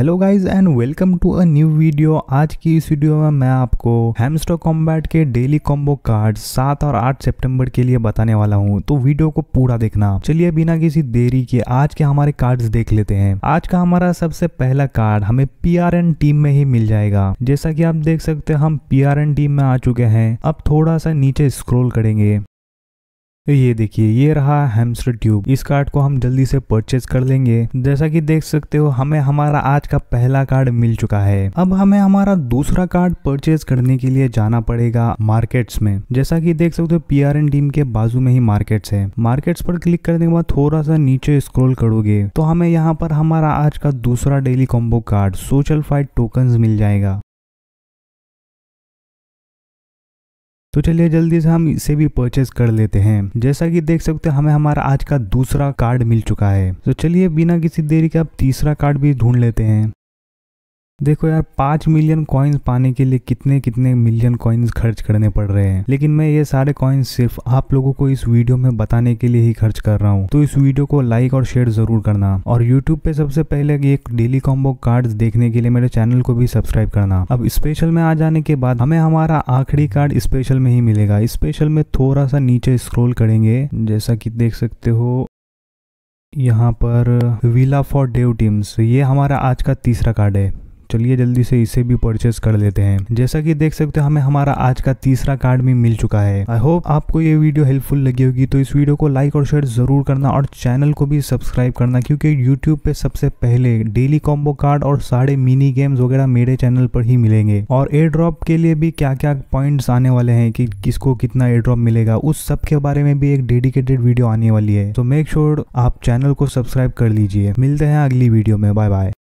hello guys and welcome to a new video आज की इस वीडियो में मैं आपको हेमस्टो कॉम्बैट के डेली कॉम्बो कार्ड सात और आठ सितंबर के लिए बताने वाला हूँ तो वीडियो को पूरा देखना चलिए बिना किसी देरी के आज के हमारे कार्ड्स देख लेते हैं आज का हमारा सबसे पहला कार्ड हमें पी टीम में ही मिल जाएगा जैसा की आप देख सकते हम पी टीम में आ चुके हैं अब थोड़ा सा नीचे स्क्रोल करेंगे तो ये देखिए ये रहा हेम्स ट्यूब इस कार्ड को हम जल्दी से परचेज कर लेंगे जैसा कि देख सकते हो हमें हमारा आज का पहला कार्ड मिल चुका है अब हमें हमारा दूसरा कार्ड परचेज करने के लिए जाना पड़ेगा मार्केट्स में जैसा कि देख सकते हो पी आर एन टीम के बाजू में ही मार्केट्स है मार्केट्स पर क्लिक करने के बाद थोड़ा सा नीचे स्क्रोल करोगे तो हमें यहाँ पर हमारा आज का दूसरा daily combo card social fight token मिल जाएगा तो चलिए जल्दी से हम इसे भी परचेज कर लेते हैं जैसा कि देख सकते हैं हमें हमारा आज का दूसरा कार्ड मिल चुका है तो चलिए बिना किसी देरी के अब तीसरा कार्ड भी ढूंढ लेते हैं देखो यार पांच मिलियन कॉइन्स पाने के लिए कितने कितने मिलियन कॉइन्स खर्च करने पड़ रहे हैं लेकिन मैं ये सारे कॉइन्स सिर्फ आप लोगों को इस वीडियो में बताने के लिए ही खर्च कर रहा हूँ तो इस वीडियो को लाइक और शेयर जरूर करना और यूट्यूब पे सबसे पहले एक डेली कॉम्बो कार्ड देखने के लिए मेरे चैनल को भी सब्सक्राइब करना अब स्पेशल में आ जाने के बाद हमें हमारा आखिरी कार्ड स्पेशल में ही मिलेगा स्पेशल में थोड़ा सा नीचे स्क्रोल करेंगे जैसा कि देख सकते हो यहाँ पर विला फॉर डेव टीम्स ये हमारा आज का तीसरा कार्ड है चलिए जल्दी से इसे भी परचेस कर लेते हैं जैसा कि देख सकते हो हमें हमारा आज का तीसरा कार्ड भी मिल चुका है आई होप आपको ये वीडियो हेल्पफुल लगी होगी तो इस वीडियो को लाइक और शेयर जरूर करना और चैनल को भी सब्सक्राइब करना क्योंकि यूट्यूब पे सबसे पहले डेली कॉम्बो कार्ड और सारे मिनी गेम्स वगैरह मेरे चैनल पर ही मिलेंगे और एयर ड्रॉप के लिए भी क्या क्या पॉइंट्स आने वाले हैं कि किसको कितना एयर ड्रॉप मिलेगा उस सब के बारे में भी एक डेडिकेटेड वीडियो आने वाली है तो मेक श्योर sure आप चैनल को सब्सक्राइब कर लीजिए मिलते हैं अगली वीडियो में बाय बाय